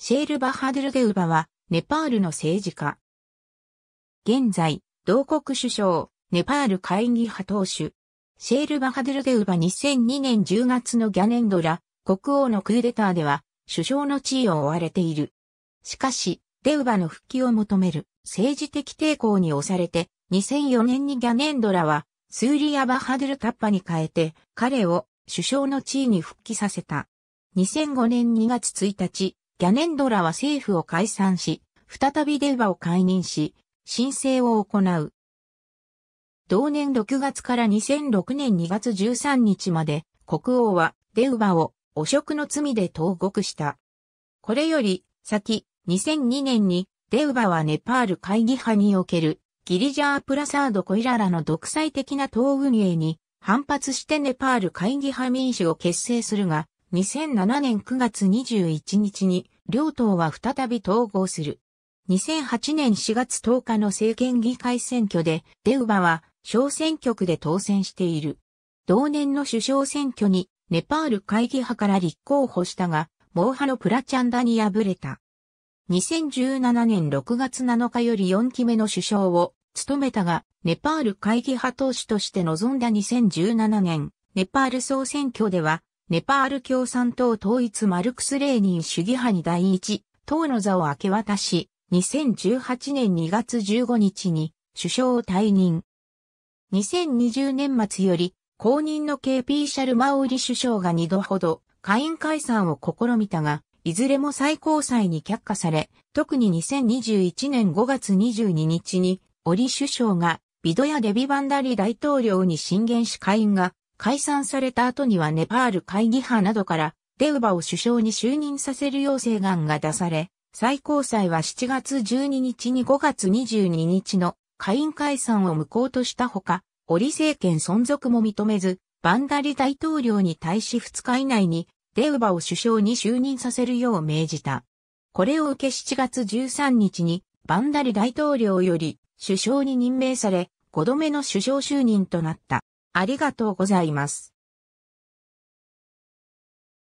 シェール・バハドゥルゲウバは、ネパールの政治家。現在、同国首相、ネパール会議派党首。シェール・バハドゥルゲウバ2002年10月のギャネンドラ、国王のクーデターでは、首相の地位を追われている。しかし、デウバの復帰を求める政治的抵抗に押されて、2004年にギャネンドラは、スーリア・バハドゥル・タッパに変えて、彼を首相の地位に復帰させた。2005年2月1日、ギャネンドラは政府を解散し、再びデウバを解任し、申請を行う。同年6月から2006年2月13日まで、国王はデウバを汚職の罪で投獄した。これより先、2002年にデウバはネパール会議派におけるギリジャー・プラサード・コイララの独裁的な党運営に反発してネパール会議派民主を結成するが、2007年9月21日に両党は再び統合する。2008年4月10日の政権議会選挙でデウバは小選挙区で当選している。同年の首相選挙にネパール会議派から立候補したが、モー派のプラチャンダに敗れた。2017年6月7日より4期目の首相を務めたが、ネパール会議派党首として臨んだ2017年、ネパール総選挙ではネパール共産党統一マルクス・レーニン主義派に第一、党の座を明け渡し、2018年2月15日に首相を退任。2020年末より公認の KP シャルマオリ首相が2度ほど会員解散を試みたが、いずれも最高裁に却下され、特に2021年5月22日に、オリ首相がビドヤ・デビバンダリ大統領に進言し会員が解散された後にはネパール会議派などからデウバを首相に就任させる要請案が出され、最高裁は7月12日に5月22日の会員解散を無効としたほか、折政権存続も認めず、バンダリ大統領に対し2日以内にデウバを首相に就任させるよう命じた。これを受け7月13日にバンダリ大統領より首相に任命され、5度目の首相就任となった。ありがとうございます。